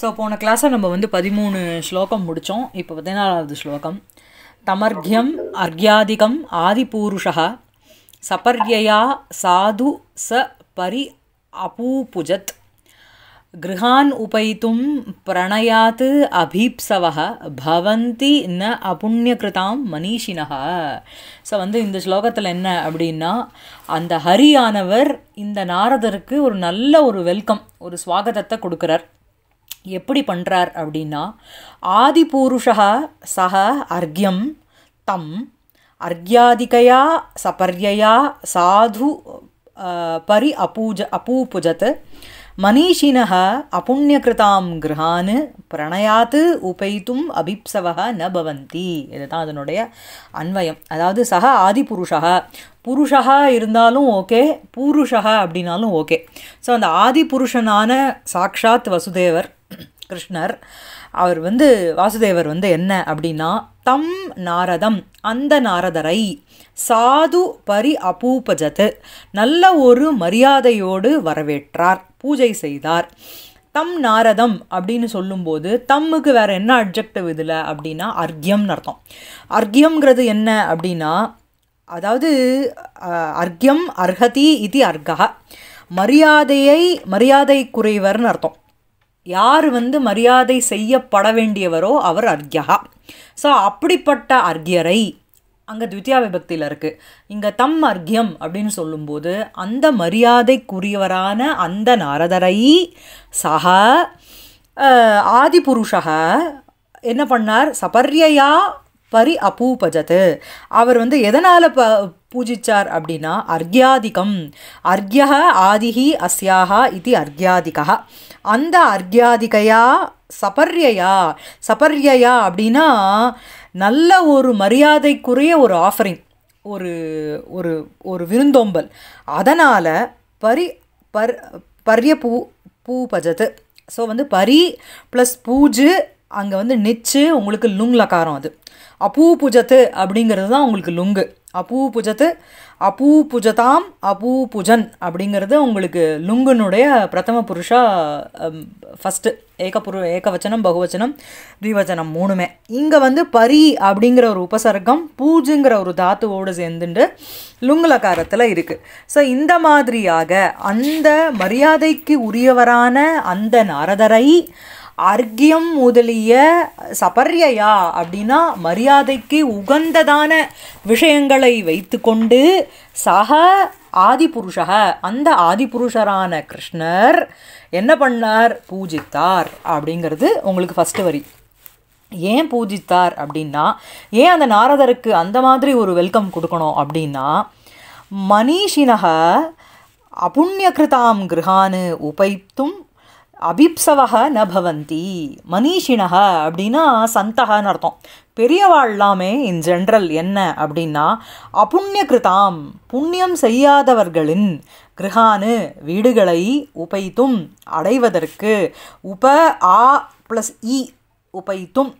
so போன கிளாஸை நம்ம வந்து பதிமூணு ஸ்லோகம் முடித்தோம் இப்போ பதினாலாவது ஸ்லோகம் தமர்கியம் அர்க்யாதிகம் ஆதிபூருஷா சபர்யா சாது ச பரி அபூபுஜத் கிருஹான் உபயித்தும் பிரணயாத்து அபீப்சவ பவந்தி ந அபுண்ணியகிருதாம் மனிஷினஹா ஸோ வந்து இந்த ஸ்லோகத்தில் என்ன அப்படின்னா அந்த ஹரியானவர் இந்த நாரதருக்கு ஒரு நல்ல ஒரு வெல்கம் ஒரு ஸ்வாகதத்தை கொடுக்குறார் எப்படி பண்ணுறார் அப்படின்னா ஆதிபூருஷா சக அர்க்யம் தம் அர்க்யாதிகையா சபர்யா சாது பரி அபூஜ அபூபுஜத் மनीषिणः அப்புண்ணியகிருதாம் கிரகான் பிரணயாத்து உபைத்தும் அபிப்சவக ந பவந்தி இதுதான் அதனுடைய அன்வயம் அதாவது சக ஆதி புருஷா புருஷா இருந்தாலும் ஓகே பூருஷா அப்படின்னாலும் ஓகே ஸோ அந்த ஆதி புருஷனான சாக்ஷாத் வசுதேவர் கிருஷ்ணர் அவர் வந்து வாசுதேவர் வந்து என்ன அப்படின்னா தம் நாரதம் அந்த நாரதரை சாது பரி அபூபஜத்து நல்ல ஒரு மரியாதையோடு வரவேற்றார் பூஜை செய்தார் தம் நாரதம் அப்படின்னு சொல்லும்போது தம்முக்கு வேறு என்ன அப்ஜெக்டிவ் இதில் அப்படின்னா அர்க்யம்னு அர்த்தம் அர்க்யம்ங்கிறது என்ன அப்படின்னா அதாவது அர்க்யம் அர்ஹதி இது அர்கா மரியாதையை மரியாதை குறைவர்னு அர்த்தம் யார் வந்து மரியாதை செய்யப்பட வேண்டியவரோ அவர் அர்க்யா ஸோ அப்படிப்பட்ட அர்க்யரை அங்கே துவித்தியா விபக்தியில் இருக்குது இங்கே தம் அர்க்யம் அப்படின்னு சொல்லும்போது அந்த மரியாதைக்குரியவரான அந்த நாரதரை சக ஆதிபுருஷக என்ன பண்ணார் சபர்யா பரி அப்பூபஜத்து அவர் வந்து எதனால் ப பூஜிச்சார் அப்படின்னா அர்க்யாதிகம் அர்க்யா ஆதிஹி அஸ்யாக இது அர்க்யாதிகா அந்த அர்க்யாதிகையா சபர்யா சபர்யா அப்படின்னா நல்ல ஒரு மரியாதைக்குரிய ஒரு ஆஃபரிங் ஒரு ஒரு ஒரு விருந்தோம்பல் அதனால் பரி பர் பரிய பூ பூ பஜத்து ஸோ வந்து பரி ப்ளஸ் பூஜு அங்கே வந்து நெச்சு உங்களுக்கு லுங் லக்காரம் அது அப்பூ புஜத்து அப்படிங்கிறது தான் உங்களுக்கு லுங்கு அப்பூ புஜத்து அப்பூ புஜதாம் அப்பூ புஜன் அப்படிங்கிறது உங்களுக்கு லுங்குனுடைய பிரதம புருஷா ஃபஸ்ட்டு ஏகபுரு ஏகவச்சனம் பகுவச்சனம் த்விவச்சனம் மூணுமே இங்கே வந்து பரி அப்படிங்கிற ஒரு உபசர்க்கம் பூஜுங்கிற ஒரு தாத்துவோடு சேர்ந்துட்டு லுங்குலக்காரத்தில் இருக்குது ஸோ இந்த மாதிரியாக அந்த மரியாதைக்கு உரியவரான அந்த நரதரை அர்க்கியம் முதலிய சபர்யா அப்படின்னா மரியாதைக்கு உகந்ததான விஷயங்களை வைத்துக்கொண்டு சக புருஷக அந்த ஆதிபுருஷரான கிருஷ்ணர் என்ன பண்ணார் பூஜித்தார் அப்படிங்கிறது உங்களுக்கு ஃபஸ்ட்டு வரி ஏன் பூஜித்தார் அப்படின்னா ஏன் அந்த நாரதருக்கு அந்த மாதிரி ஒரு வெல்கம் கொடுக்கணும் அப்படின்னா மனிஷினக அபுண்ணியகிருதாம் கிருஹான்னு உபைத்தும் அபிப்சவக ந பவந்தி மனிஷினக அப்படின்னா சந்தகன்னு அர்த்தம் பெரியவாழ்லாமே இன் ஜென்ரல் என்ன அப்படின்னா அப்புண்ணிய கிருதாம் புண்ணியம் செய்யாதவர்களின் கிரகானு வீடுகளை உபைத்தும் அடைவதற்கு உப ஆ ப்ளஸ் இ உபைத்தும்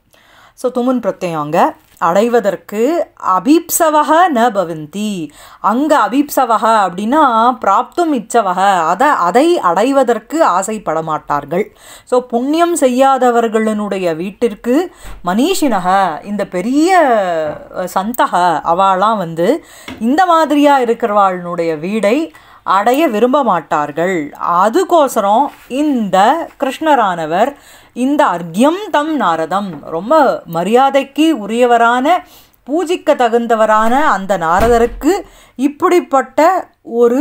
ஸோ துமுன் அங்கே அடைவதற்கு அபீப்சவக ந பவந்தி அங்கே அபீப்சவக அப்படின்னா பிராப்தும் இச்சவக அதை அதை அடைவதற்கு ஆசைப்பட மாட்டார்கள் ஸோ புண்ணியம் செய்யாதவர்களினுடைய வீட்டிற்கு மனிஷினக இந்த பெரிய சந்தக அவளாம் வந்து இந்த மாதிரியாக இருக்கிறவாளினுடைய வீடை அடைய விரும்ப மாட்டார்கள் அதுக்கோசரம் இந்த கிருஷ்ணரானவர் இந்த அர்க்யம் தம் நாரதம் ரொம்ப மரியாதைக்கு உரியவரான பூஜிக்க தகுந்தவரான அந்த நாரதருக்கு இப்படிப்பட்ட ஒரு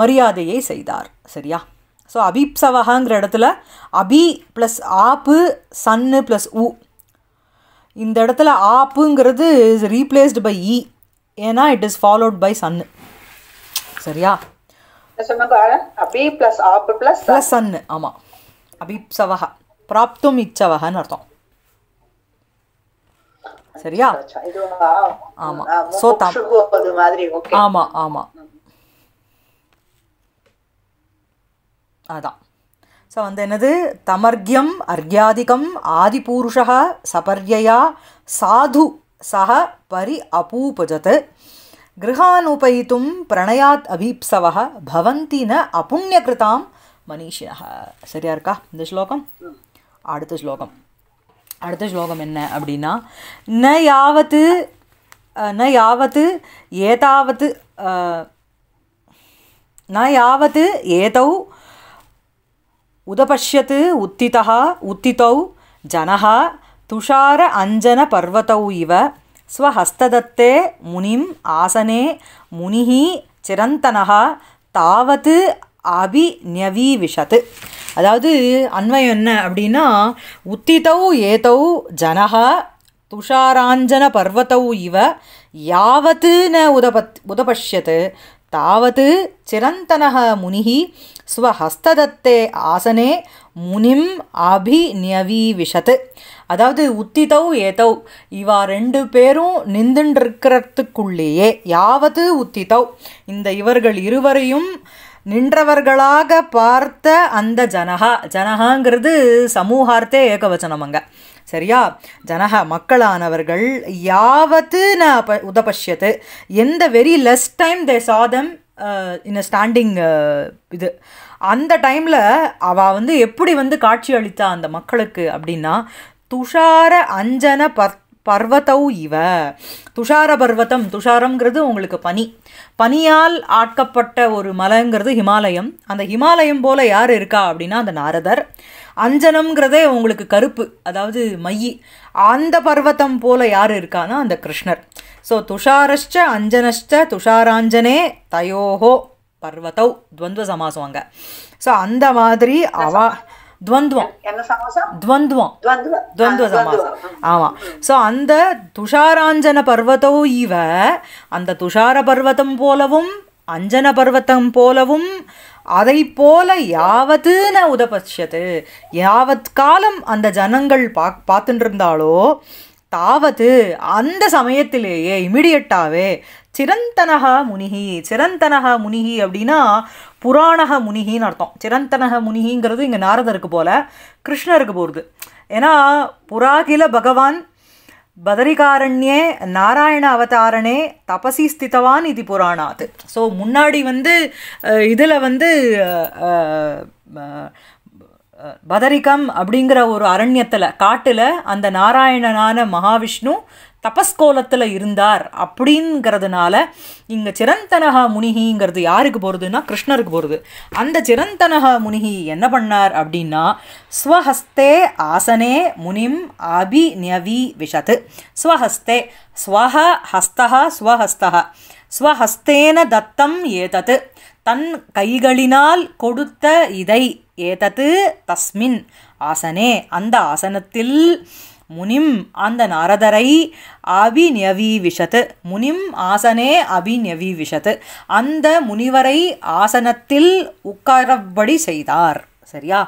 மரியாதையை செய்தார் சரியா ஸோ அபிப்சவகாங்கிற இடத்துல அபி ப்ளஸ் ஆப்பு சன்னு ப்ளஸ் உ இந்த இடத்துல ஆப்புங்கிறது இஸ் ரீப்ளேஸ்டு பை இ ஏன்னா இட் இஸ் ஃபாலோட் பை சன்னு சரியா ஆமா அதான் என்னது தமர்கியம் அர்க்யாதிகம் ஆதிபூருஷா சபர்யா சாது சக பரி அபூபஜத் கிரகானுபயித்தும் பிரணயாத் அபீப்சவக பவந்தி ந அபுண்ணியகிருதாம் மனிஷினக சரியா இருக்கா இந்த ஸ்லோகம் அடுத்த ஸ்லோகம் அடுத்த ஸ்லோகம் என்ன அப்படின்னா ந யாவது ந யாவது ஏதாவது ந யாவது ஏதௌ உதபஷ்யத் உத்திதா உத்திதௌ ஜனஹா துஷார அஞ்சன பர்வத்தௌ இவ ஸ்வஹஸ்ததத்தே முனிம் ஆசனே முனிஹி சிரந்தனா தாவது அபிநவீவிஷத்து அதாவது அன்வயம் என்ன அப்படின்னா உத்திதௌ ஏதௌ ஜனகா துஷாராஞ்சன பர்வத்தௌ இவ யாவத்து ந உதபத் உதபஷ்யத்து தாவது சிரந்தனக ముని ஸ்வஹஸ்ததத்தே ஆசனே முனிம் விஷத்து அதாவது உத்திதவ் ஏதவ் இவா ரெண்டு பேரும் நின்றுருக்கிறதுக்குள்ளேயே யாவது உத்திதவ் இந்த இவர்கள் இருவரையும் நின்றவர்களாக பார்த்த அந்த ஜனகா ஜனகாங்கிறது சமூகார்த்தே ஏகவச்சனம் அங்கே சரியா ஜனக மக்களானவர்கள் யாவத்து ந ப உதபஷ்யத்து எந்த வெரி லெஸ் டைம் தே சாதம் இன் ஸ்டாண்டிங் இது அந்த டைமில் அவள் வந்து எப்படி வந்து காட்சி அளித்தா அந்த மக்களுக்கு அப்படின்னா துஷார அஞ்சன பர் பர்வத்தௌ இவ துஷார பர்வத்தம் துஷாரங்கிறது உங்களுக்கு பனி பனியால் ஆட்கப்பட்ட ஒரு மலைங்கிறது ஹிமாலயம் அந்த ஹிமாலயம் போல் யார் இருக்கா அப்படின்னா அந்த நாரதர் அஞ்சனம்ங்கிறதே உங்களுக்கு கருப்பு அதாவது மையி அந்த பர்வத்தம் போல யார் இருக்கானா அந்த கிருஷ்ணர் ஸோ துஷாரஷ்ட அஞ்சனஷ்ட துஷாராஞ்சனே தயோஹோ பர்வத்தௌ துவந்துவ சமாசம் அங்க ஸோ அந்த மாதிரி அவா துவந்துவம் துவந்துவம் துவந்துவ சமாசம் ஆமாம் ஸோ அந்த துஷாராஞ்சன பர்வத்தோ இவ அந்த துஷார பர்வத்தம் போலவும் அஞ்சன பர்வத்தம் போலவும் அதை போல யாவது உதபட்சது யாவத் காலம் அந்த ஜனங்கள் பா பார்த்துட்டு இருந்தாலோ தாவது அந்த சமயத்திலேயே இமிடியட்டாவே சிரந்தனக முனிகி சிரந்தனக முனிகி அப்படின்னா புராணக முனிகின்னு அர்த்தம் சிரந்தனக முனிகிங்கிறது இங்கே நாரதருக்கு போல கிருஷ்ணருக்கு போகிறது ஏன்னா புராகில பகவான் பதரிகாரண்யே நாராயண அவதாரணே தபசி ஸ்திதவான் இது புராணாது ஸோ முன்னாடி வந்து இதில் வந்து பதரிகம் அப்படிங்கிற ஒரு அரண்யத்தில் காட்டில் அந்த நாராயணனான மகாவிஷ்ணு தபஸ்கோலத்தில் இருந்தார் அப்படிங்கிறதுனால இங்கே சிரந்தனகா முனிகிங்கிறது யாருக்கு போகிறதுன்னா கிருஷ்ணருக்கு போகிறது அந்த சிரந்தனகா முனிகி என்ன பண்ணார் அப்படின்னா ஸ்வஹஸ்தே ஆசனே முனிம் அபி நவி விஷத் ஸ்வஹஸ்தே ஸ்வஹ ஹஸ்தா ஸ்வஹஸ்தா ஸ்வஹஸ்தேன தத்தம் ஏதத் தன் கைகளினால் கொடுத்த இதை ஏதத்து தஸ்மின் ஆசனே அந்த ஆசனத்தில் முனிம் அந்த நரதரை அபிநவி விஷத்து முனிம் ஆசனே விஷத்து அந்த முனிவரை ஆசனத்தில் உட்காரப்படி செய்தார் சரியா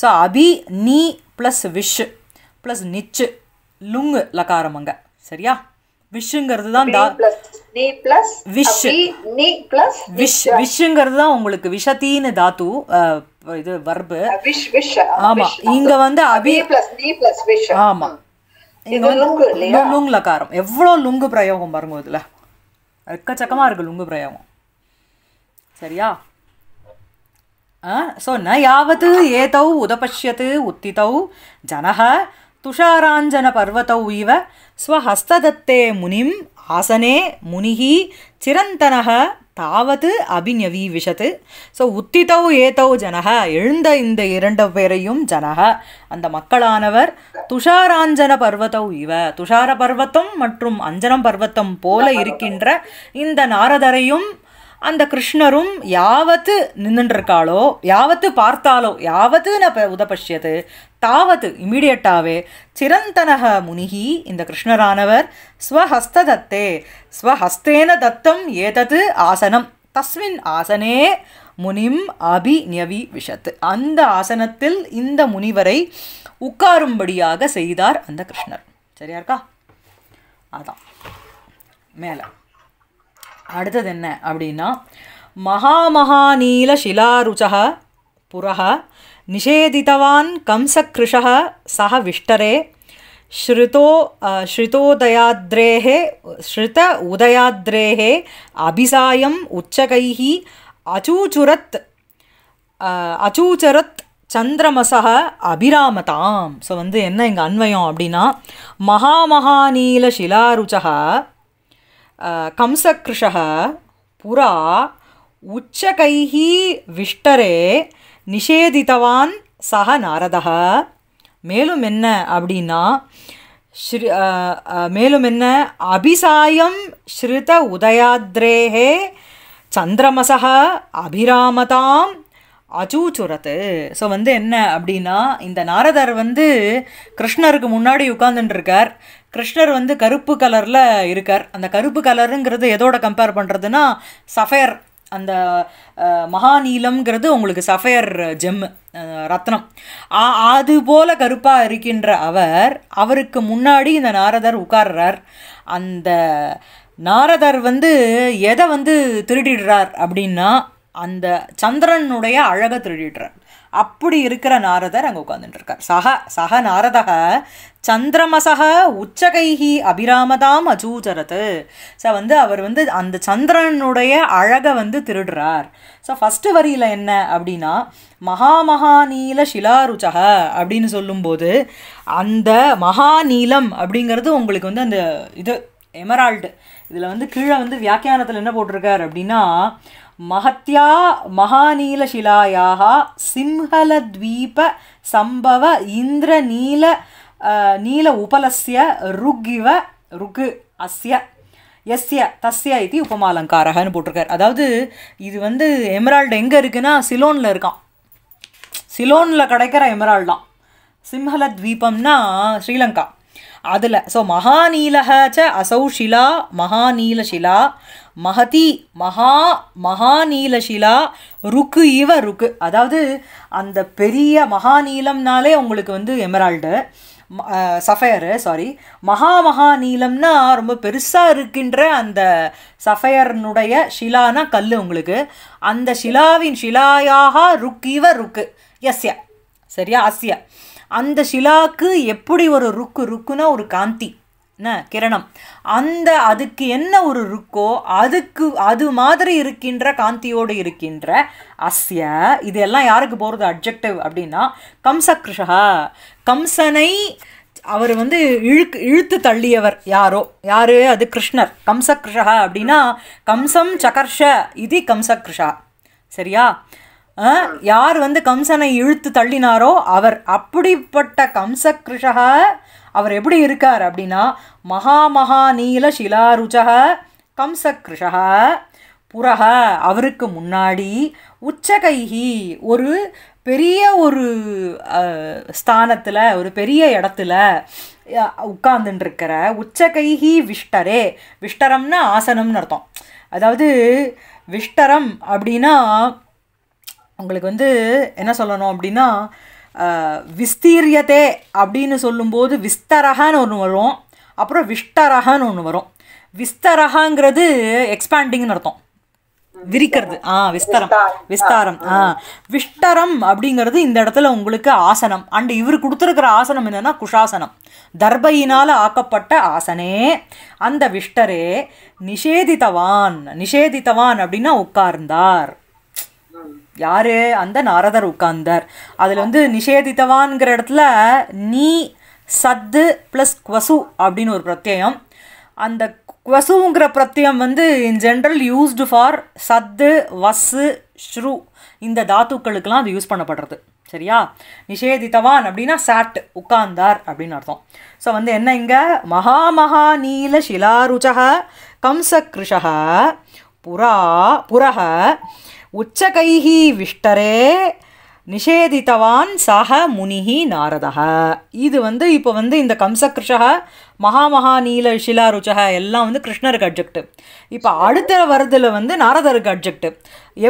ஸோ அபி நீ ப்ளஸ் விஷ் ப்ளஸ் நிச்சு லுங்கு லகாரமங்க சரியா விஷ்ஷுங்கிறது தான் விஷ் விஷ் விஷுங்கிறது தான் உங்களுக்கு விஷத்தின்னு தாத்து இது வர்பு ஆமா இங்க வந்து அபி ஆமா இங்க லுங் லகாரம் எவ்வளோ லுங்கு பிரயோகம் பாருங்க இதுல எக்கச்சக்கமா இருக்கு லுங்கு பிரயோகம் சரியா ஸோ ந யாவது ஏதௌ உதபஷ்யத் உத்திதௌ ஜனக துஷாராஞ்சன பர்வதௌ இவ ஸ்வஹஸ்ததத்தே முனிம் ஆசனே முனிகி சிரந்தனக தாவது அபிநவி விஷத்து ஸோ உத்திதௌ ஏதௌ ஜனக எழுந்த இந்த இரண்டு பேரையும் ஜனக அந்த மக்களானவர் துஷாராஞ்சன பர்வத்தௌ இவ துஷார பர்வத்தம் மற்றும் அஞ்சனம் பர்வத்தம் போல இருக்கின்ற இந்த நாரதரையும் அந்த கிருஷ்ணரும் யாவத்து நின்றுருக்காளோ யாவத்து பார்த்தாலோ யாவத்து ந உதபஷ்யது தாவது இமீடியட்டாகவே சிரந்தனக முனிகி இந்த கிருஷ்ணரானவர் ஸ்வஹஸ்ததத்தே ஸ்வஹஸ்தேன தத்தம் ஏதது ஆசனம் தஸ்மின் ஆசனே முனிம் அபி நியவி விஷத்து அந்த ஆசனத்தில் இந்த முனிவரை உட்காரும்படியாக செய்தார் அந்த கிருஷ்ணர் சரியா இருக்கா அதான் மேலே அடுத்தது என்ன அப்படின்னா நீல சிலாருச்சக புரக निषेधितवान् कंसकृशः सः विष्टरे श्रुतो श्रुतोदयाद्रेः ஸ்ருத उदयाद्रेः अभिसायम् उच्चकैः अचूचुरत् அச்சூச்சரத் சந்திரமசக அபிராமதாம் ஸோ வந்து என்ன இங்கே அன்வயம் அப்படின்னா மகாமகாநீல சிலாருச்சக கம்சக்ருஷக புறா உச்சகைஹி விஷ்டரே நிஷேதித்தவான் சக நாரதா மேலும் என்ன அப்படின்னா மேலும் என்ன அபிசாயம் ஸ்ருத உதயாத்ரேகே சந்திரமசக அபிராமதாம் அச்சூச்சுரத்து ஸோ வந்து என்ன அப்படின்னா இந்த நாரதர் வந்து கிருஷ்ணருக்கு முன்னாடி உட்காந்துட்டுருக்கார் கிருஷ்ணர் வந்து கருப்பு கலரில் இருக்கார் அந்த கருப்பு கலருங்கிறது எதோட கம்பேர் பண்ணுறதுன்னா சஃபேர் அந்த மகாநீலம்ங்கிறது உங்களுக்கு சஃபையர் ஜெம்மு ரத்னம் அது போல கருப்பாக இருக்கின்ற அவர் அவருக்கு முன்னாடி இந்த நாரதர் உட்கார்றார் அந்த நாரதர் வந்து எதை வந்து திருடிடுறார் அப்படின்னா அந்த சந்திரனுடைய அழகை திருடிடுறார் அப்படி இருக்கிற நாரதர் அங்கே இருக்கார் சக சக நாரதக சந்திரமசக உச்சகைஹி அபிராமதாம் அஜூஜரத்து ஸோ வந்து அவர் வந்து அந்த சந்திரனுடைய அழகை வந்து திருடுறார் ஸோ ஃபஸ்ட்டு வரியில் என்ன அப்படின்னா மகாமகாநீல ஷிலாருச்சக அப்படின்னு சொல்லும்போது அந்த மகாநீலம் அப்படிங்கிறது உங்களுக்கு வந்து அந்த இது எமரால்டு இதில் வந்து கீழே வந்து வியாக்கியானத்தில் என்ன போட்டிருக்கார் அப்படின்னா மகத்தியா மகாநீலசிலாயாக சிம்ஹலத்வீப சம்பவ இந்திர நீல உபலசிய ருக்கிவ ருகு அஸ்ய எஸ்ய தஸ்ய இது உபமாலங்காரகன்னு போட்டிருக்கார் அதாவது இது வந்து எமரால்டு எங்கே இருக்குன்னா சிலோனில் இருக்கான் சிலோனில் கிடைக்கிற எமரால்டான் சிம்ஹலத்வீபம்னா ஸ்ரீலங்கா அதில் ஸோ மகாநீலக ச அசௌ ஷிலா மகாநீலஷிலா மகதி மகா மகாநீலஷிலா ருக்கு இவ ருக்கு அதாவது அந்த பெரிய மகாநீலம்னாலே உங்களுக்கு வந்து எமரால்டு சஃபயரு சாரி மகா மகாநீலம்னா ரொம்ப பெருசாக இருக்கின்ற அந்த சஃபயர்னுடைய ஷிலானா கல் உங்களுக்கு அந்த ஷிலாவின் ஷிலாயாக இவ ருக்கு எஸ்ய சரியா அஸ்ய அந்த சிலாக்கு எப்படி ஒரு ருக்கு ருக்குன்னா ஒரு காந்தி என்ன கிரணம் அந்த அதுக்கு என்ன ஒரு ருக்கோ அதுக்கு அது மாதிரி இருக்கின்ற காந்தியோடு இருக்கின்ற அஸ்ய இதெல்லாம் யாருக்கு போகிறது அப்ஜெக்டிவ் அப்படின்னா கம்சக்ருஷா கம்சனை அவர் வந்து இழுக்கு இழுத்து தள்ளியவர் யாரோ யாரு அது கிருஷ்ணர் கம்சக்ருஷா அப்படின்னா கம்சம் சகர்ஷ இது கம்சக்ருஷா சரியா யார் வந்து கம்சனை இழுத்து தள்ளினாரோ அவர் அப்படிப்பட்ட கம்ச கிருஷக அவர் எப்படி இருக்கார் அப்படின்னா மகா மகா நீல ருஜக கம்ச கிருஷக புறக அவருக்கு முன்னாடி உச்சகைஹி ஒரு பெரிய ஒரு ஸ்தானத்தில் ஒரு பெரிய இடத்துல உட்கார்ந்துட்டுருக்கிற உச்சகைஹி விஷ்டரே விஷ்டரம்னா ஆசனம்னு அர்த்தம் அதாவது விஷ்டரம் அப்படின்னா உங்களுக்கு வந்து என்ன சொல்லணும் அப்படின்னா விஸ்தீரியத்தே அப்படின்னு சொல்லும்போது விஸ்தரகான்னு ஒன்று வரும் அப்புறம் விஷ்டரகான்னு ஒன்று வரும் விஸ்தரகாங்கிறது எக்ஸ்பேண்டிங்னு அர்த்தம் விரிக்கிறது ஆ விஸ்தரம் விஸ்தாரம் ஆ விஷ்டரம் அப்படிங்கிறது இந்த இடத்துல உங்களுக்கு ஆசனம் அண்டு இவர் கொடுத்துருக்கிற ஆசனம் என்னென்னா குஷாசனம் தர்பையினால் ஆக்கப்பட்ட ஆசனே அந்த விஷ்டரே நிஷேதித்தவான் நிஷேதித்தவான் அப்படின்னா உட்கார்ந்தார் யார் அந்த நாரதர் உட்கார்ந்தார் அதில் வந்து நிஷேதித்தவான்ங்கிற இடத்துல நீ சத்து ப்ளஸ் குவசு அப்படின்னு ஒரு பிரத்யம் அந்த குவசுங்கிற பிரத்யம் வந்து இன் ஜென்ரல் யூஸ்டு ஃபார் சத்து வசு ஸ்ரூ இந்த தாத்துக்களுக்கெல்லாம் அது யூஸ் பண்ணப்படுறது சரியா நிஷேதித்தவான் அப்படின்னா சாட் உட்கார்ந்தார் அப்படின்னு அர்த்தம் ஸோ வந்து என்ன இங்கே மகா மகா நீல ஷிலாருச்சக கம்ச புறா புரா உச்சகை விஷ்டரே நிஷேதித்தவான் சாக முனிஹி நாரதா இது வந்து இப்போ வந்து இந்த கம்சகிருஷக மகாமகா நீல ஷிலா ருச்சக எல்லாம் வந்து கிருஷ்ணருக்கு அட்ஜெக்டிவ் இப்போ அடுத்த வருதில் வந்து நாரதருக்கு அட்ஜெக்டிவ்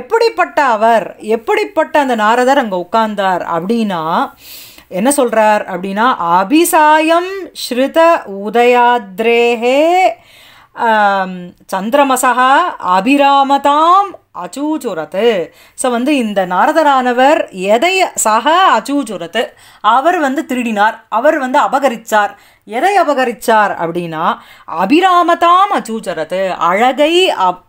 எப்படிப்பட்ட அவர் எப்படிப்பட்ட அந்த நாரதர் அங்கே உட்கார்ந்தார் அப்படின்னா என்ன சொல்கிறார் அப்படின்னா அபிசாயம் ஸ்ருத உதயாத்ரேகே சந்திரமசா அபிராமதாம் அச்சூச்சுரத்து ஸோ வந்து இந்த நாரதரானவர் எதைய சக அச்சூச்சுரத்து அவர் வந்து திருடினார் அவர் வந்து அபகரித்தார் எதை அபகரித்தார் அப்படின்னா அபிராமதாம் அச்சூச்சரத்து அழகை அப்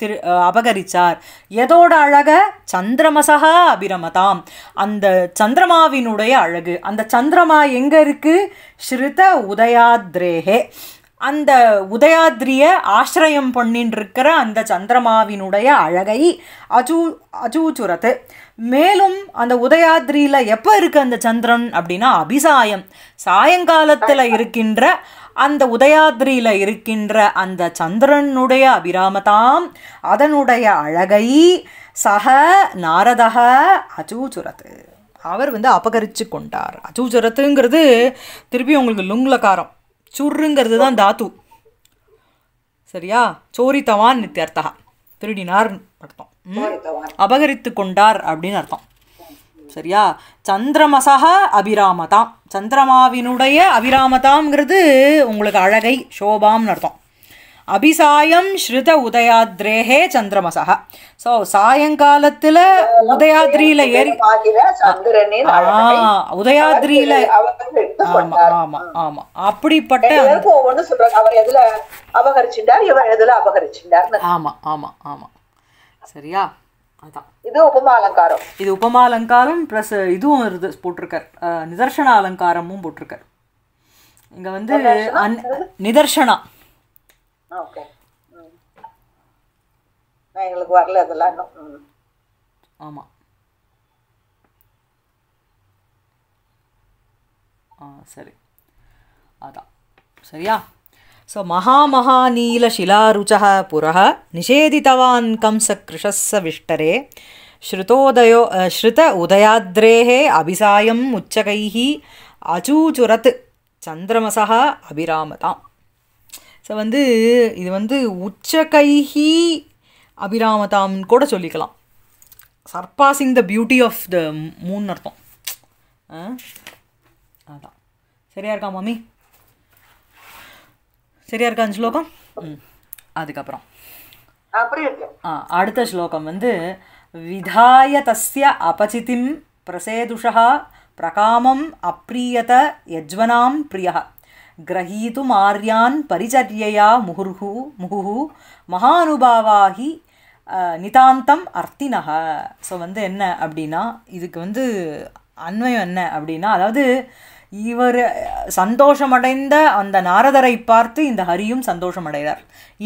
திரு அபகரித்தார் எதோட அழக சந்திரமசகா அபிரமதாம் அந்த சந்திரமாவினுடைய அழகு அந்த சந்திரமா எங்கே இருக்குது ஸ்ருத உதயாத்ரேகே அந்த உதயாத்ரிய ஆசிரியம் பண்ணின்றிருக்கிற அந்த சந்திரமாவினுடைய அழகை அஜூ அஜூச்சுரத்து மேலும் அந்த உதயாத்ரியில் எப்போ இருக்கு அந்த சந்திரன் அப்படின்னா அபிசாயம் சாயங்காலத்தில் இருக்கின்ற அந்த உதயாத்ரியில் இருக்கின்ற அந்த சந்திரனுடைய அபிராமதாம் அதனுடைய அழகை சக நாரதக அஜூச்சுரத்து அவர் வந்து அபகரித்து கொண்டார் அஜூச்சுரத்துங்கிறது திருப்பி உங்களுக்கு லுங்லகாரம் சுருங்கிறது தான் தாத்து சரியா சோரித்தவான் நித்தியர்த்தகா திருடினார் அர்த்தம் அபகரித்து கொண்டார் அப்படின்னு அர்த்தம் சரியா சந்திரமசக அபிராமதாம் சந்திரமாவினுடைய அபிராமதாம்ங்கிறது உங்களுக்கு அழகை சோபாம்னு அர்த்தம் அபிசாயம் ஸ்ருத உதயாத்ரேகே சந்திரமசக சோ சாயங்காலத்துல உதயாத்ரியில் ஏறி உதயாத்ரியில் ஆமாம் ஆமாம் அப்படிப்பட்ட ஒவ்வொன்றும் சொல்கிறாங்க அவர் எதில் அபகரிச்சுட்டார் சரியா அதான் இது உபமாலங்காரம் இது உபமாலங்காரம் ப்ளஸ் இதுவும் இது போட்டிருக்கார் நிதர்சன அலங்காரமும் போட்டிருக்கார் இங்க வந்து நிதர்சனா ஓகே ம் எங்களுக்கு வரல அதெல்லாம் இன்னும் ம் ஆமாம் ஆ சரி அதான் சரியா ஸோ மகாமகாநீலசிலாருச்சா புரः நிஷேதித்தவான் கம்சக்ருஷஸ்ஸ விஷ்டரே ஸ்ருதோதயோ ஸ்ருத உதயாத்ரேः அபிசாயம் உச்சகைः அச்சூச்சுரத் சந்திரமசா அபிராமதாம் ஸோ வந்து இது வந்து உச்சகைஹி அபிராமதாம் கூட சொல்லிக்கலாம் surpassing the beauty of the moon அர்த்தம் அதான் சரியா இருக்கா மாமி சரியா இருக்கா அஞ்சு ஸ்லோகம் அதுக்கப்புறம் அடுத்த ஸ்லோகம் வந்து விதாய தஸ்ய அபசிதிம் பிரசேதுஷா பிரகாமம் அப்ரியத யஜ்வனாம் பிரியா கிரகீதும் ஆர்யான் பரிச்சர்யா முகுர்ஹு முகுஹு மகானுபாவாகி நிதாந்தம் அர்த்தினக ஸோ வந்து என்ன அப்படின்னா இதுக்கு வந்து அண்மையம் என்ன அப்படின்னா அதாவது இவர் சந்தோஷமடைந்த அந்த நாரதரை பார்த்து இந்த ஹரியும் சந்தோஷமடைகிறார்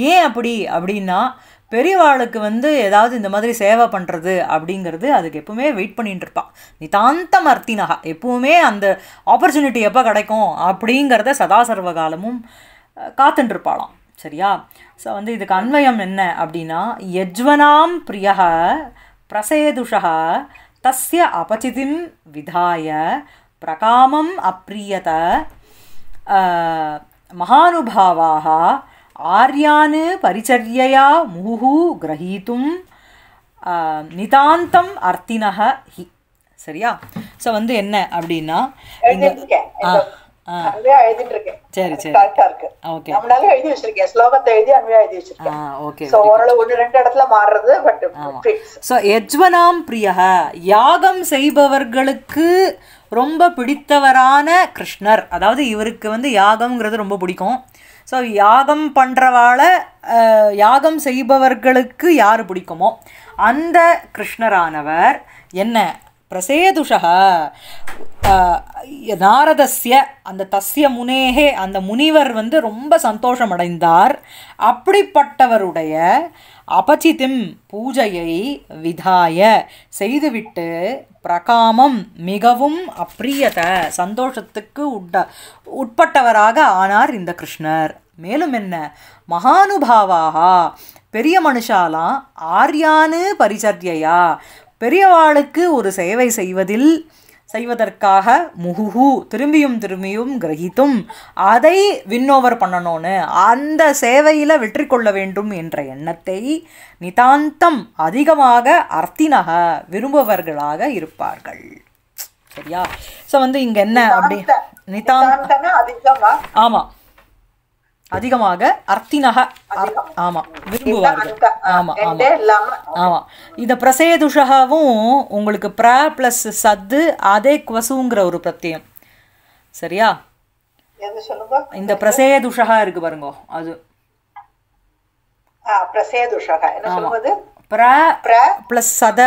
ஏன் அப்படி அப்படின்னா பெரியவாளுக்கு வந்து ஏதாவது இந்த மாதிரி சேவை பண்ணுறது அப்படிங்கிறது அதுக்கு எப்பவுமே வெயிட் பண்ணிட்டு நிதாந்த மர்த்தினகா எப்பவுமே அந்த ஆப்பர்ச்சுனிட்டி எப்போ கிடைக்கும் அப்படிங்கிறத சதாசர்வ காலமும் காத்துட்டுருப்பாளாம் சரியா ஸோ வந்து இதுக்கு அன்வயம் என்ன அப்படின்னா யஜ்வனாம் பிரியா பிரசேதுஷா தஸ்ய அபச்சிதிம் விதாய பிரகாமம் அப்பிரியத மகானுபாவாக आर्यान् परिचर्यया முகு கிரகீத்தும் நிதாந்தம் அர்த்தினக ஹி சரியா ஸோ வந்து என்ன அப்படின்னா ஓகே ரெண்டு இடத்துல மாறுறது யஜ்வனாம் யாகம் செய்பவர்களுக்கு ரொம்ப பிடித்தவரான கிருஷ்ணர் அதாவது இவருக்கு வந்து யாகம்ங்கிறது ரொம்ப பிடிக்கும் ஸோ யாகம் பண்ணுறவாள யாகம் செய்பவர்களுக்கு யார் பிடிக்குமோ அந்த கிருஷ்ணரானவர் என்ன பிரசேதுஷக நாரதஸ்ய அந்த தஸ்ய முனேகே அந்த முனிவர் வந்து ரொம்ப சந்தோஷமடைந்தார் அப்படிப்பட்டவருடைய அபச்சிதிம் பூஜையை விதாய செய்துவிட்டு பிரகாமம் மிகவும் அப்ரியத சந்தோஷத்துக்கு உட்ட உட்பட்டவராக ஆனார் இந்த கிருஷ்ணர் மேலும் என்ன மகானுபாவாக பெரிய மனுஷாலாம் ஆர்யானு பரிச்சர்யா பெரியவாளுக்கு ஒரு சேவை செய்வதில் செய்வதற்காக முகுகு திரும்பியும் திரும்பியும் கிரகித்தும் அதை வின்னோவர் பண்ணணும்னு அந்த சேவையில் வெற்றி கொள்ள வேண்டும் என்ற எண்ணத்தை நிதாந்தம் அதிகமாக அர்த்தினக விரும்புவர்களாக இருப்பார்கள் சரியா ஸோ வந்து இங்கே என்ன அப்படி நிதாந்த ஆமாம் அதிகமாக அர்த்தினக ஆமா விரும்புவார்கள் ஆமா ஆமா ஆமா இந்த பிரசேதுஷகாவும் உங்களுக்கு ப்ரா பிளஸ் சத்து அதே குவசுங்கிற ஒரு பிரத்தியம் சரியா இந்த பிரசேதுஷகா இருக்கு பாருங்க அது பிளஸ் சத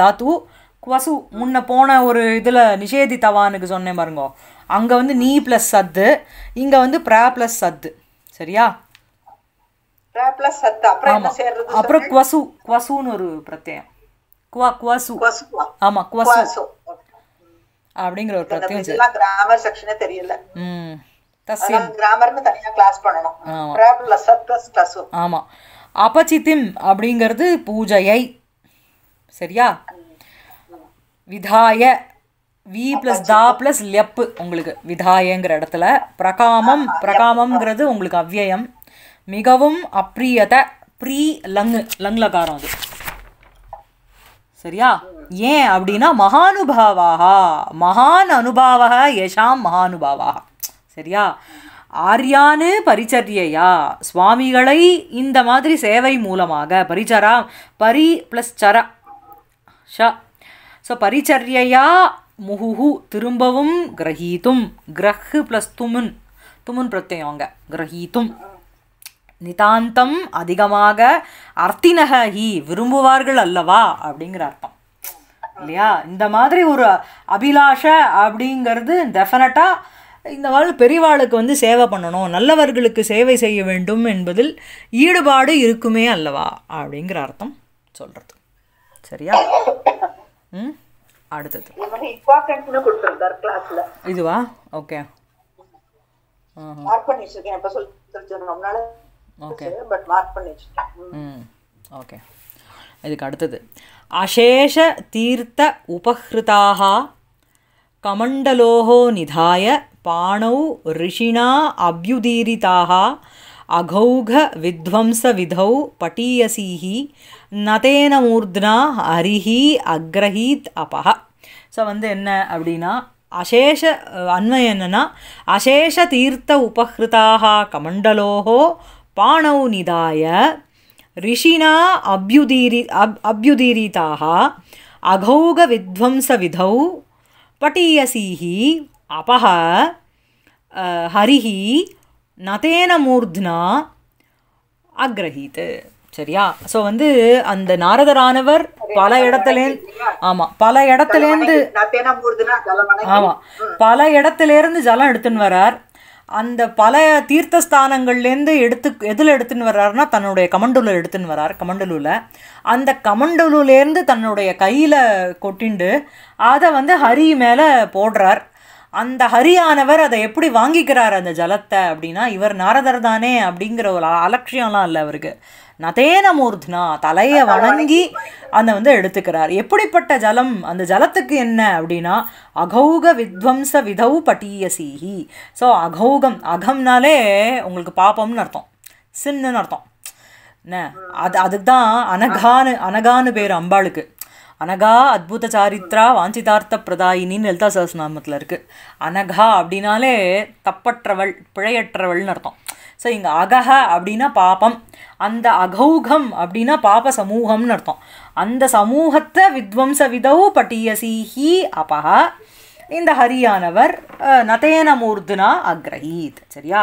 தாத்து குவசு முன்ன போன ஒரு இதுல தவானுக்கு சொன்னேன் பாருங்க அங்கே வந்து நீ ப்ளஸ் சத்து இங்கே வந்து ப்ரா ப்ளஸ் சத்து சரியா அப்புறம் குவசு குவசுன்னு ஒரு பிரத்யம் குவா குவசு ஆமா குவசு அப்படிங்கிற ஒரு பிரத்யம் கிராமர் செக்ஷனே தெரியல ம் கிளாஸ் பண்ணணும் அப்படிங்கிறது பூஜையை சரியா விதாய வி ப்ளஸ் தா ப்ளஸ் லெப்பு உங்களுக்கு விதாயங்கிற இடத்துல பிரகாமம் பிரகாமம்ங்கிறது உங்களுக்கு அவ்வியம் மிகவும் அப்ரியத ப்ரீ லங்கு லங்லகாரம் அது சரியா ஏன் அப்படின்னா மகானுபாவாக மகான் அனுபாவக யஷாம் மகானுபாவாக சரியா ஆர்யானு பரிச்சரியையா சுவாமிகளை இந்த மாதிரி சேவை மூலமாக பரிச்சரா பரி ப்ளஸ் சர ஷ ஸோ பரிச்சரியையா முகுஹு திரும்பவும் கிரகீதும் கிரஹு ப்ளஸ் துமுன் துமுன் பிரத்யம் அங்கே கிரகீத்தும் நிதாந்தம் அதிகமாக அர்த்தினக ஹி விரும்புவார்கள் அல்லவா அப்படிங்கிற அர்த்தம் இல்லையா இந்த மாதிரி ஒரு அபிலாஷ அப்படிங்கிறது டெஃபினட்டாக இந்த வாழ் பெரியவாளுக்கு வந்து சேவை பண்ணணும் நல்லவர்களுக்கு சேவை செய்ய வேண்டும் என்பதில் ஈடுபாடு இருக்குமே அல்லவா அப்படிங்கிற அர்த்தம் சொல்கிறது சரியா ம் அடுத்தது நம்ம ஹிக்கா சென்ன கொடுத்தார் டர் கிளாஸ்ல இதுவா ஓகே நான் மார்க் பண்ணிச்சிட்டேன் இப்ப சொல்லுது நம்மால ஓகே பட் மார்க் பண்ணிச்சிட்டேன் ம் ஓகே இதுக்கு அடுத்து அசேஷ தீர்த்த உபஹृताहा கமண்டலோ โห நிதாய பானௌ ಋஷிணா அభ్యுதீரிதா அகௌඝ வித்வம்சவிதௌ ಪಟೀಯಸಿಹಿ नतेनमूर्ध्ना हरिः अग्रहीत् अपः सो वेन् अपि न अशेष अन्वयनेन अशेषतीर्थ उपहृताः कमण्डलोः पाणौ निधाय ऋषिणा अभ्युदीरि अब् अभ्युदीरिताः अघौघविध्वंसविधौ पटीयसीः अपः हरिः नतेन मूर्ध्ना अग्रहीत् சரியா ஸோ வந்து அந்த நாரதரானவர் பல இடத்துலேருந்து ஆமாம் பல இடத்துலேருந்து ஆமாம் பல இடத்துலேருந்து ஜலம் எடுத்துன்னு வரார் அந்த பல தீர்த்த ஸ்தானங்கள்லேருந்து எடுத்து எதில் எடுத்துன்னு வர்றாருன்னா தன்னுடைய கமண்டூலில் எடுத்துன்னு வரார் கமண்டலூவில் அந்த கமண்டலூலேருந்து தன்னுடைய கையில் கொட்டிண்டு அதை வந்து ஹரி மேலே போடுறார் அந்த ஹரியானவர் அதை எப்படி வாங்கிக்கிறார் அந்த ஜலத்தை அப்படின்னா இவர் நாரதர் தானே அப்படிங்கிற ஒரு அலட்சியம்லாம் இல்லை அவருக்கு நதேன தலையை வணங்கி அந்த வந்து எடுத்துக்கிறார் எப்படிப்பட்ட ஜலம் அந்த ஜலத்துக்கு என்ன அப்படின்னா அகௌக வித்வம்ச விதவு பட்டியசீஹி ஸோ அகௌகம் அகம்னாலே உங்களுக்கு பாப்பம்னு அர்த்தம் சின்னு அர்த்தம் என்ன அது அதுக்கு தான் அனகானு அனகானு பேர் அம்பாளுக்கு அனகா அத்புத சாரித்ரா வாஞ்சிதார்த்த பிரதாயினின்னு லலிதா நாமத்தில் இருக்குது அனகா அப்படின்னாலே தப்பற்றவள் பிழையற்றவள்னு அர்த்தம் ஸோ இங்கே அகஹ அப்படின்னா பாபம் அந்த அகௌகம் அப்படின்னா பாப சமூகம்னு அர்த்தம் அந்த சமூகத்தை வித்வம்ச விதவு பட்டியசீஹி அபஹ இந்த ஹரியானவர் நதேன மூர்துனா அக்ரஹீத் சரியா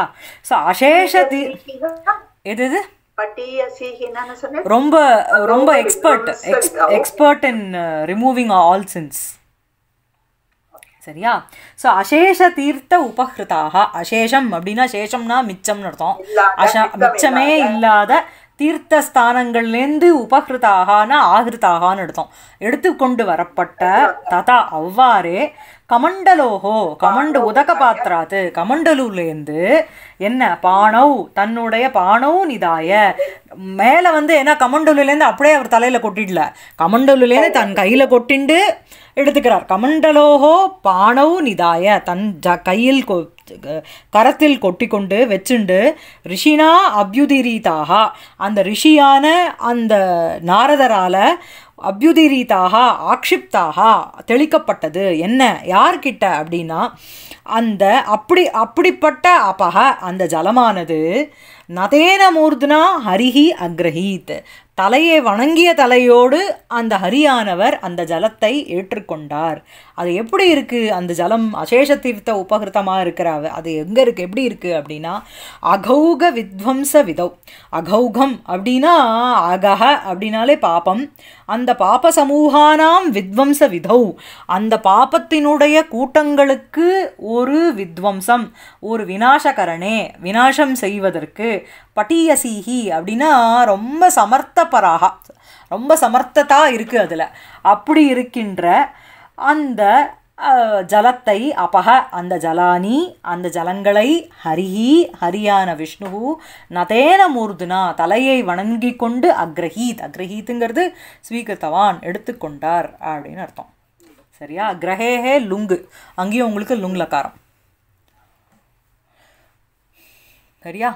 ஸோ அசேஷ தி எது எது ரொம்ப ரொம்ப expert expert in removing all sins சரியா ஸோ அசேஷ தீர்த்த உபகிருதாக அசேஷம் அப்படின்னா சேஷம்னா மிச்சம்னு அர்த்தம் அச மிச்சமே இல்லாத தீர்த்த ஸ்தானங்கள்லேருந்து உபகிருதாகனா ஆகிருதாகான்னு எடுத்தோம் எடுத்துக்கொண்டு வரப்பட்ட ததா அவ்வாறு கமண்டலோகோ கமண்ட உதக பாத்திராத்து கமண்டலூர்லேருந்து என்ன பானவ் தன்னுடைய பானவ் நிதாய மேலே வந்து ஏன்னா கமண்டலூர்லேருந்து அப்படியே அவர் தலையில் கொட்டிடல கமண்டலூர்லேருந்து தன் கையில் கொட்டிண்டு எடுத்துக்கிறார் கமண்டலோகோ பானவு நிதாய தன் ஜ கையில் கொ கரத்தில் கொட்டி கொண்டு வச்சுண்டு ரிஷினா அபியுதிரீதாக அந்த ரிஷியான அந்த நாரதரால் அபியுதிரீதாக ஆக்ஷிப்தாக தெளிக்கப்பட்டது என்ன யார்கிட்ட அப்படின்னா அந்த அப்படி அப்படிப்பட்ட அப்பக அந்த ஜலமானது நதேன மூர்தனா ஹரிஹி அக்ரஹீத் தலையை வணங்கிய தலையோடு அந்த ஹரியானவர் அந்த ஜலத்தை ஏற்றுக்கொண்டார் அது எப்படி இருக்குது அந்த ஜலம் அசேஷ தீர்த்த உபகிருத்தமாக இருக்கிற அது எங்கே இருக்குது எப்படி இருக்குது அப்படின்னா அகௌக வித்வம்ச விதவ் அகௌகம் அப்படின்னா அகஹ அப்படின்னாலே பாபம் அந்த பாப சமூகானாம் வித்வம்ச விதவ் அந்த பாபத்தினுடைய கூட்டங்களுக்கு ஒரு வித்வம்சம் ஒரு வினாசகரணே வினாசம் செய்வதற்கு பட்டியசீஹி அப்படின்னா ரொம்ப சமர்த்தப்பராகா ரொம்ப சமர்த்தத்தாக இருக்குது அதில் அப்படி இருக்கின்ற அந்த ஜலத்தை அப்பக அந்த ஜலானி அந்த ஜலங்களை ஹரிஹி ஹரியான விஷ்ணு நதேன மூர்துனா தலையை வணங்கி கொண்டு அக்ரஹீத் அக்ரஹீத்துங்கிறது ஸ்வீகிருத்தவான் எடுத்துக்கொண்டார் அப்படின்னு அர்த்தம் சரியா கிரகேகே லுங்கு அங்கேயும் உங்களுக்கு லுங்லக்காரம் சரியா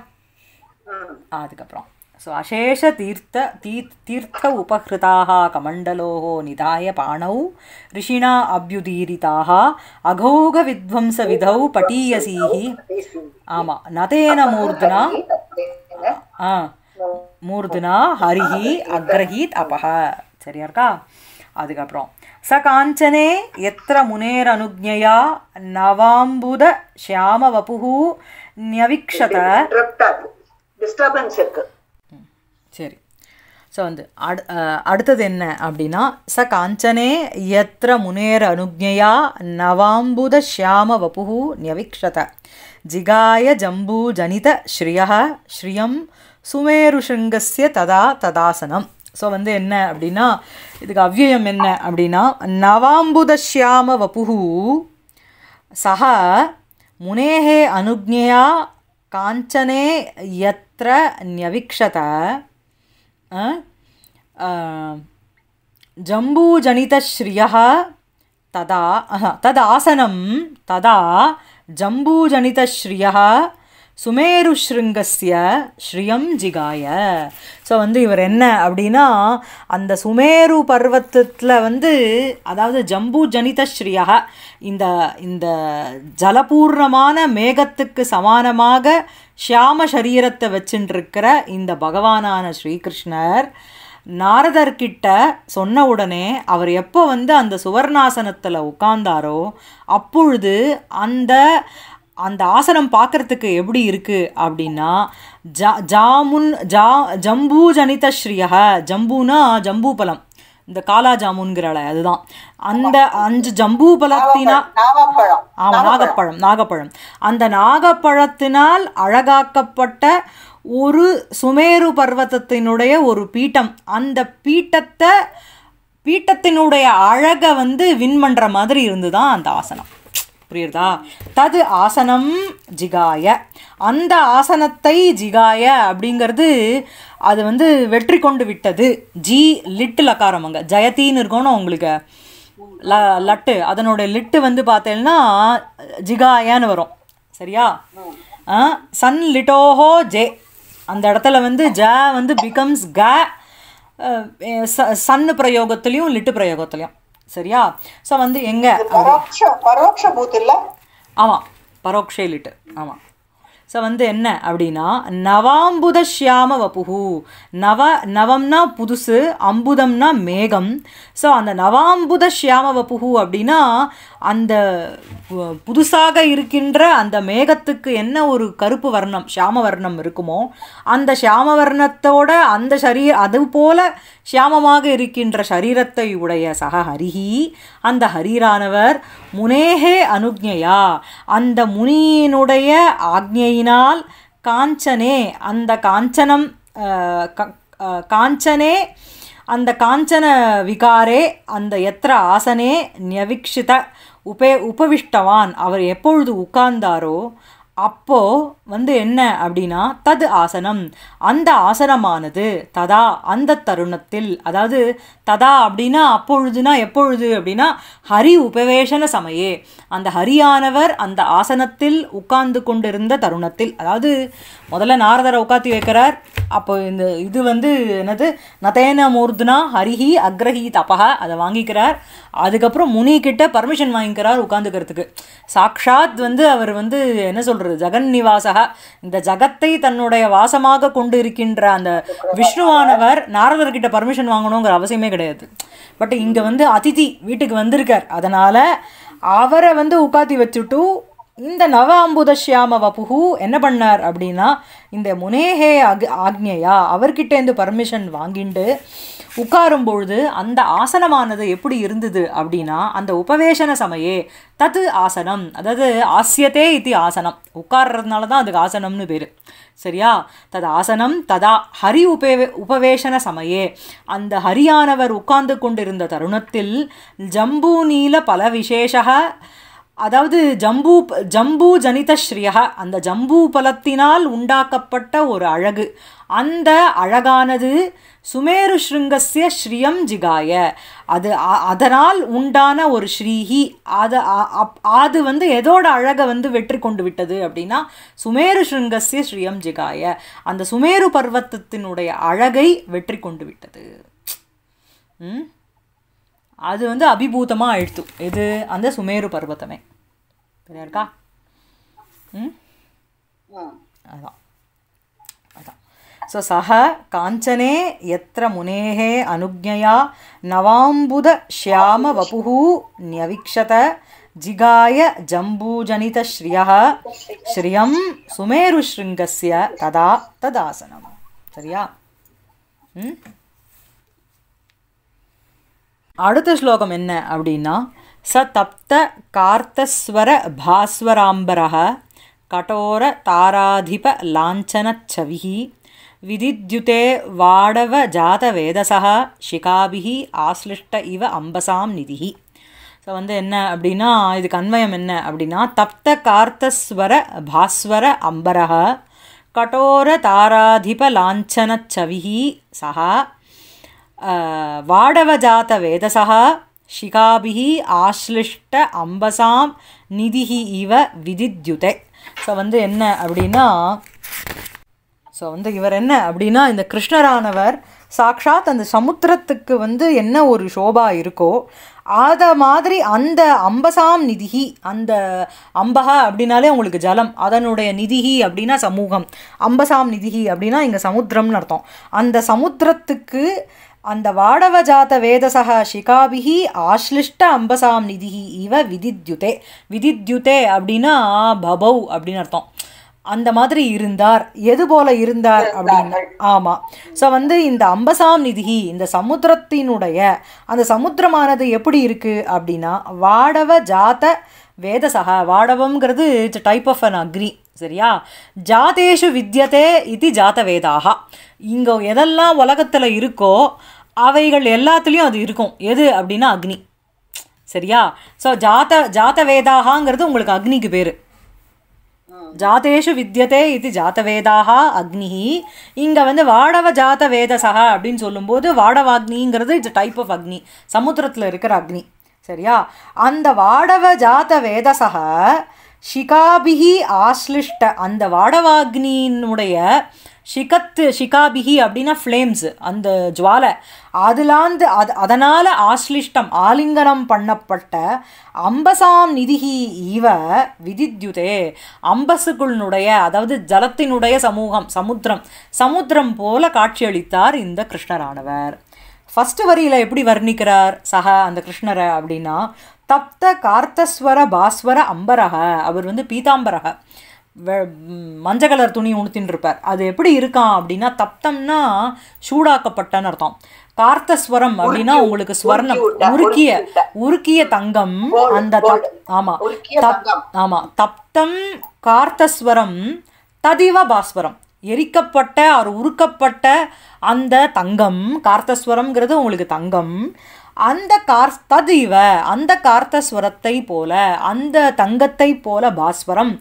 அதுக்கப்புறம் ஸோ அசேஷ தீர்த்த தீ தீர்த்த உபகிருதாக கமண்டலோ நிதாய பாணௌ ரிஷிணா அபியுதீரிதாக அகோக வித்வம்ச விதௌ பட்டீயசீஹி ஆமாம் நதேன மூர்துனா ஆ மூர்துனா ஹரிஹி அக்ரஹீத் அபஹ சரியா இருக்கா அதுக்கப்புறம் ச காஞ்சனே எத்திர முனேர் அனுஜயா நவாம்புத ஷியாம வபு ஞவிக்ஷத டிஸ்டர்பன்ஸ் இருக்கு சரி ஸோ வந்து அடு அடுத்தது என்ன அப்படின்னா ச காஞ்சனே எத்திர முனேர் அனுஜையா நவாம்புத ஷியாம வபு நியவிக்ஷத ஜிகாய ஜம்பூ ஜனித ஸ்ரீயா ஸ்ரீயம் சுமேருஷங்கசிய ததா ததாசனம் ஸோ வந்து என்ன அப்படின்னா இதுக்கு அவ்வியம் என்ன அப்படின்னா நவாம்புத ஷியாம வபு சஹ முனேகே அனுஜையா काञ्चने यत्र न्यविक्षत जम्बूजनितश्रियः तदा तदासनं तदा जम्बूजनितश्रियः சுமேரு ஸ்ருங்கஸ்ய ஸ்ரீயம் ஜிகாய ஸோ வந்து இவர் என்ன அப்படின்னா அந்த சுமேரு பர்வத்தத்தில் வந்து அதாவது ஜம்பு ஜனித ஸ்ரீயா இந்த இந்த ஜலபூர்ணமான மேகத்துக்கு சமானமாக ஷியாம சரீரத்தை வச்சுட்டுருக்கிற இந்த பகவானான ஸ்ரீகிருஷ்ணர் நாரதர்கிட்ட சொன்ன உடனே அவர் எப்போ வந்து அந்த சுவர்ணாசனத்தில் உட்கார்ந்தாரோ அப்பொழுது அந்த அந்த ஆசனம் பார்க்குறதுக்கு எப்படி இருக்குது அப்படின்னா ஜா ஜாமுன் ஜா ஜம்பூ ஜனித ஸ்ரீயக ஜம்புனா ஜம்பூ பழம் இந்த காலா ஜாமுன்கிறாள அதுதான் அந்த அஞ்சு ஜம்பூ பழத்தினா ஆமாம் நாகப்பழம் நாகப்பழம் அந்த நாகப்பழத்தினால் அழகாக்கப்பட்ட ஒரு சுமேரு பர்வத்தினுடைய ஒரு பீட்டம் அந்த பீட்டத்தை பீட்டத்தினுடைய அழகை வந்து வின் பண்ணுற மாதிரி தான் அந்த ஆசனம் புரியுறதா தது ஆசனம் ஜிகாய அந்த ஆசனத்தை ஜிகாய அப்படிங்கிறது அது வந்து வெற்றி கொண்டு விட்டது ஜி லிட்டு லக்காரம் அங்கே ஜெயத்தின்னு இருக்கணும் உங்களுக்கு ல லட்டு அதனுடைய லிட்டு வந்து பார்த்தேன்னா ஜிகாயான்னு வரும் சரியா சன் லிட்டோஹோ ஜே அந்த இடத்துல வந்து ஜ வந்து பிகம்ஸ் க சன்னு பிரயோகத்துலேயும் லிட்டு பிரயோகத்துலேயும் சரியா ஸோ வந்து எங்கே ஆமாம் பரோக்ஷே ஆமாம் ஸோ வந்து என்ன அப்படின்னா நவாம்புத ஷியாம வபுகு நவ நவம்னா புதுசு அம்புதம்னா மேகம் ஸோ அந்த நவாம்புத ஷியாம வபுகு அப்படின்னா அந்த புதுசாக இருக்கின்ற அந்த மேகத்துக்கு என்ன ஒரு கருப்பு வர்ணம் ஷியாம வர்ணம் இருக்குமோ அந்த ஷியாம வர்ணத்தோட அந்த சரீ அது போல ஷியாமமாக இருக்கின்ற சரீரத்தை உடைய சக ஹரிஹி அந்த ஹரீரானவர் முனேகே அனுஜையா அந்த முனியினுடைய ஆக்ஞையினால் காஞ்சனே அந்த காஞ்சனம் காஞ்சனே அந்த காஞ்சன விகாரே அந்த எத்திர ஆசனே நியவிக்ஷித உபே உபவிஷ்டவான் அவர் எப்பொழுது உட்கார்ந்தாரோ அப்போது வந்து என்ன அப்படின்னா தது ஆசனம் அந்த ஆசனமானது ததா அந்த தருணத்தில் அதாவது ததா அப்படின்னா அப்பொழுதுனா எப்பொழுது அப்படின்னா ஹரி உபவேஷன சமயே அந்த ஹரியானவர் அந்த ஆசனத்தில் உட்கார்ந்து கொண்டிருந்த தருணத்தில் அதாவது முதல்ல நாரதரை உட்காத்தி வைக்கிறார் அப்போ இந்த இது வந்து என்னது நதேன மூர்துனா ஹரிஹி அக்ரஹி தபகா அதை வாங்கிக்கிறார் அதுக்கப்புறம் முனி கிட்ட பர்மிஷன் வாங்கிக்கிறார் உட்காந்துக்கிறதுக்கு சாக்ஷாத் வந்து அவர் வந்து என்ன சொல்கிறார் ஒரு ஜெகன் நிவாசகா இந்த ஜகத்தை தன்னுடைய வாசமாக கொண்டு இருக்கின்ற அந்த விஷ்ணுவானவர் நாரதர்கிட்ட பர்மிஷன் வாங்கணுங்கிற அவசியமே கிடையாது பட் இங்கே வந்து அதிதி வீட்டுக்கு வந்திருக்கார் அதனால் அவரை வந்து உட்காத்தி வச்சுட்டு இந்த நவ அம்புத ஷியாம வபுகு என்ன பண்ணார் அப்படின்னா இந்த முனேஹே அக் ஆக்ஞையா அவர்கிட்டேருந்து பர்மிஷன் வாங்கிண்டு உட்காரும் பொழுது அந்த ஆசனமானது எப்படி இருந்தது அப்படின்னா அந்த உபவேசன சமயே தத்து ஆசனம் அதாவது ஆசியத்தே இத்தி ஆசனம் உட்கார்றதுனால தான் அதுக்கு ஆசனம்னு பேர் சரியா தது ஆசனம் ததா ஹரி உபே உபவேசன சமயே அந்த ஹரியானவர் உட்கார்ந்து கொண்டிருந்த தருணத்தில் ஜம்பூநீல பல விசேஷ அதாவது ஜம்பு ஜம்பூ ஜனித ஸ்ரீயா அந்த ஜம்பூ பலத்தினால் உண்டாக்கப்பட்ட ஒரு அழகு அந்த அழகானது சுமேரு ஸ்ருங்கசிய ஸ்ரீயம் ஜிகாய அது அதனால் உண்டான ஒரு ஸ்ரீஹி அது அது வந்து எதோட அழகை வந்து வெற்றி கொண்டு விட்டது அப்படின்னா சுமேரு ஸ்ருங்கசிய ஸ்ரீயம் ஜிகாய அந்த சுமேரு பர்வத்தத்தினுடைய அழகை வெற்றி கொண்டு விட்டது ம் அது வந்து அபிபூதமாக அழுத்து இது அந்த சுமேரு பருவத்தமே சரியா இருக்கா அதான் அதான் ஸோ சக காஞ்சனே எத்த முனேகே அனுஜயா நவாம்புத ஷியாம வபு நியவிக்ஷத ஜிகாய ஜம்பூஜனித ஸ்ரீய ஸ்ரீயம் சுமேருஷ்ருங்கஸ்ய ததா ததாசனம் சரியா ம் அடுத்த ஸ்லோகம் என்ன அப்படின்னா ச தப்த கார்த்தஸ்வர பாஸ்வராம்பரக கடோர தாராதிப லாஞ்சனச்சவி விதித்யுதே வாடவ ஜாத வேதசா ஷிகாபிஹி ஆஸ்லிஷ்ட இவ அம்பசாம் நிதிஹி ஸோ வந்து என்ன அப்படின்னா இதுக்கு அன்வயம் என்ன அப்படின்னா தப்த கார்த்தஸ்வர பாஸ்வர அம்பரக கடோர தாராதிப லாஞ்சனச்சவி சஹா வேதசா ஷிகாபிஹி ஆஸ்லிஷ்ட அம்பசாம் நிதிஹி இவ விதித்யுதே ஸோ வந்து என்ன அப்படின்னா ஸோ வந்து இவர் என்ன அப்படின்னா இந்த கிருஷ்ணரானவர் சாக்ஷாத் அந்த சமுத்திரத்துக்கு வந்து என்ன ஒரு சோபா இருக்கோ அதை மாதிரி அந்த அம்பசாம் நிதிஹி அந்த அம்பகா அப்படின்னாலே உங்களுக்கு ஜலம் அதனுடைய நிதிஹி அப்படின்னா சமூகம் அம்பசாம் நிதிஹி அப்படின்னா இங்கே சமுத்திரம்னு அர்த்தம் அந்த சமுத்திரத்துக்கு அந்த வாடவஜாத்த வேதசக ஷிகாபிஹி ஆஷ்லிஷ்ட அம்பசாம் நிதிஹி இவ விதித்யுதே விதித்யுதே அப்படின்னா பபௌ அப்படின்னு அர்த்தம் அந்த மாதிரி இருந்தார் எது போல இருந்தார் அப்படின்னு ஆமாம் ஸோ வந்து இந்த அம்பசாம் நிதிஹி இந்த சமுத்திரத்தினுடைய அந்த சமுத்திரமானது எப்படி இருக்குது அப்படின்னா வாடவ ஜாத்த வேதசக வாடவம்ங்கிறது இட்ஸ் டைப் ஆஃப் அன் அக்ரி சரியா ஜாதேஷு வித்தியதே இது ஜாத வேதாகா இங்கே எதெல்லாம் உலகத்தில் இருக்கோ அவைகள் எல்லாத்துலேயும் அது இருக்கும் எது அப்படின்னா அக்னி சரியா ஸோ ஜாத ஜாத வேதாகாங்கிறது உங்களுக்கு அக்னிக்கு பேர் ஜாதேஷு வித்தியதே இது ஜாத்தவேதாகா அக்னிஹி இங்கே வந்து வாடவ ஜாத வேதசகா அப்படின்னு சொல்லும்போது வாடவாக்னிங்கிறது இட்ஸ் டைப் ஆஃப் அக்னி சமுத்திரத்தில் இருக்கிற அக்னி சரியா அந்த வாடவ ஜாத வேதசக ஷிகாபிகி ஆஸ்லிஷ்ட அந்த வாடவாக்னியினுடைய ஷிகத்து ஷிகாபிகி அப்படின்னா ஃப்ளேம்ஸ் அந்த ஜுவாலை அதுலாந்து அது அதனால் ஆஸ்லிஷ்டம் ஆலிங்கனம் பண்ணப்பட்ட அம்பசாம் நிதிகி இவ விதித்யுதே அம்பசுக்குள்னுடைய அதாவது ஜலத்தினுடைய சமூகம் சமுத்திரம் சமுத்திரம் போல காட்சியளித்தார் இந்த கிருஷ்ணரானவர் ஃபஸ்ட்டு வரியில் எப்படி வர்ணிக்கிறார் சக அந்த கிருஷ்ணரை அப்படின்னா தப்த கார்த்தஸ்வர பாஸ்வர அம்பரக அவர் வந்து பீதாம்பரக மஞ்சள் கலர் துணி உணுத்தின்னு அது எப்படி இருக்கான் அப்படின்னா தப்தம்னா சூடாக்கப்பட்டன்னு அர்த்தம் கார்த்தஸ்வரம் அப்படின்னா உங்களுக்கு ஸ்வர்ணம் உருக்கிய உருக்கிய தங்கம் அந்த ஆமா ஆமா தப்தம் கார்த்தஸ்வரம் ததிவ பாஸ்வரம் எரிக்கப்பட்ட அவர் உருக்கப்பட்ட அந்த தங்கம் கார்த்தஸ்வரம்ங்கிறது உங்களுக்கு தங்கம் அந்த கார் ததீவ அந்த கார்த்தஸ்வரத்தை போல அந்த தங்கத்தை போல பாஸ்வரம்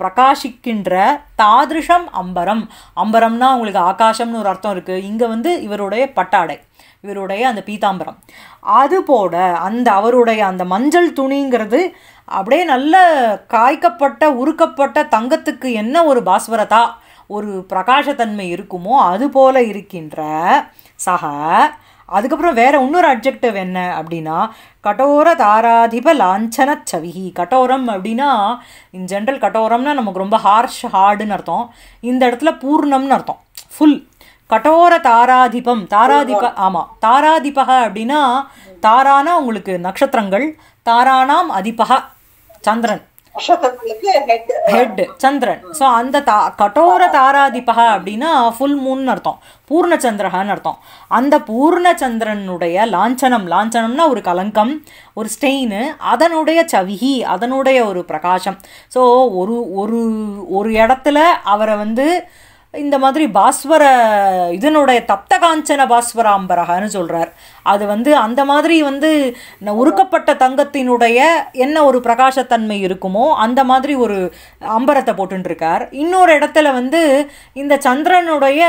பிரகாஷிக்கின்ற தாதிருஷம் அம்பரம் அம்பரம்னா உங்களுக்கு ஆகாசம்னு ஒரு அர்த்தம் இருக்குது இங்கே வந்து இவருடைய பட்டாடை இவருடைய அந்த பீதாம்பரம் அது போல அந்த அவருடைய அந்த மஞ்சள் துணிங்கிறது அப்படியே நல்ல காய்க்கப்பட்ட உருக்கப்பட்ட தங்கத்துக்கு என்ன ஒரு பாஸ்வரதா ஒரு பிரகாஷத்தன்மை இருக்குமோ அது போல இருக்கின்ற சக அதுக்கப்புறம் வேறு இன்னொரு அப்ஜெக்டிவ் என்ன அப்படின்னா கட்டோர தாராதிப லாஞ்சன சவிஹி கட்டோரம் அப்படின்னா இன் ஜென்ரல் கட்டோரம்னா நமக்கு ரொம்ப ஹார்ஷ் ஹார்டுன்னு அர்த்தம் இந்த இடத்துல பூர்ணம்னு அர்த்தம் ஃபுல் கட்டோர தாராதிபம் தாராதிப ஆமாம் தாராதிபக அப்படின்னா தாரானா உங்களுக்கு நட்சத்திரங்கள் தாரானாம் அதிபக சந்திரன் ஹெட் சந்திரன் ஸோ அந்த தா கடோர தாராதிபகா அப்படின்னா ஃபுல் மூன் அர்த்தம் பூர்ணச்சந்திரகான்னு அர்த்தம் அந்த பூர்ணச்சந்திரனுடைய லாஞ்சனம் லாஞ்சனம்னா ஒரு கலங்கம் ஒரு ஸ்டெயின் அதனுடைய சவிகி அதனுடைய ஒரு பிரகாசம் ஸோ ஒரு ஒரு ஒரு இடத்துல அவரை வந்து இந்த மாதிரி பாஸ்வர இதனுடைய தப்த பாஸ்வர பாஸ்வராம்பரகன்னு சொல்கிறார் அது வந்து அந்த மாதிரி வந்து உருக்கப்பட்ட தங்கத்தினுடைய என்ன ஒரு பிரகாசத்தன்மை இருக்குமோ அந்த மாதிரி ஒரு அம்பரத்தை போட்டுருக்கார் இன்னொரு இடத்துல வந்து இந்த சந்திரனுடைய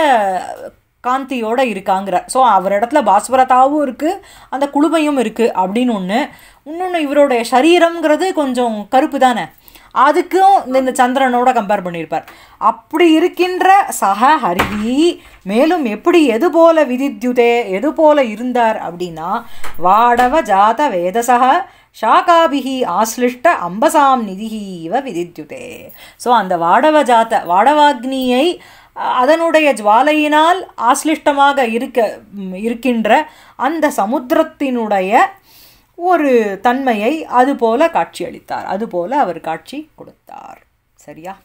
காந்தியோடு இருக்காங்கிற ஸோ அவர் இடத்துல பாஸ்வரதாவும் இருக்குது அந்த குழுமையும் இருக்குது அப்படின்னு ஒன்று இன்னொன்று இவருடைய சரீரங்கிறது கொஞ்சம் கருப்பு தானே அதுக்கும் இந்த சந்திரனோட கம்பேர் பண்ணியிருப்பார் அப்படி இருக்கின்ற சக ஹரிவி மேலும் எப்படி எது போல விதித்யுதே எது போல இருந்தார் அப்படின்னா வாடவ ஜாத வேதசக ஷாகாபிகி ஆஸ்லிஷ்ட அம்பசாம் நிதி இவ விதித்யுதே ஸோ அந்த வாடவ ஜாத வாடவாக்னியை அதனுடைய ஜுவாலையினால் ஆஸ்லிஷ்டமாக இருக்க இருக்கின்ற அந்த சமுத்திரத்தினுடைய ஒரு தன்மையை அதுபோல காட்சியளித்தார் அதுபோல அவர் காட்சி கொடுத்தார் சரியா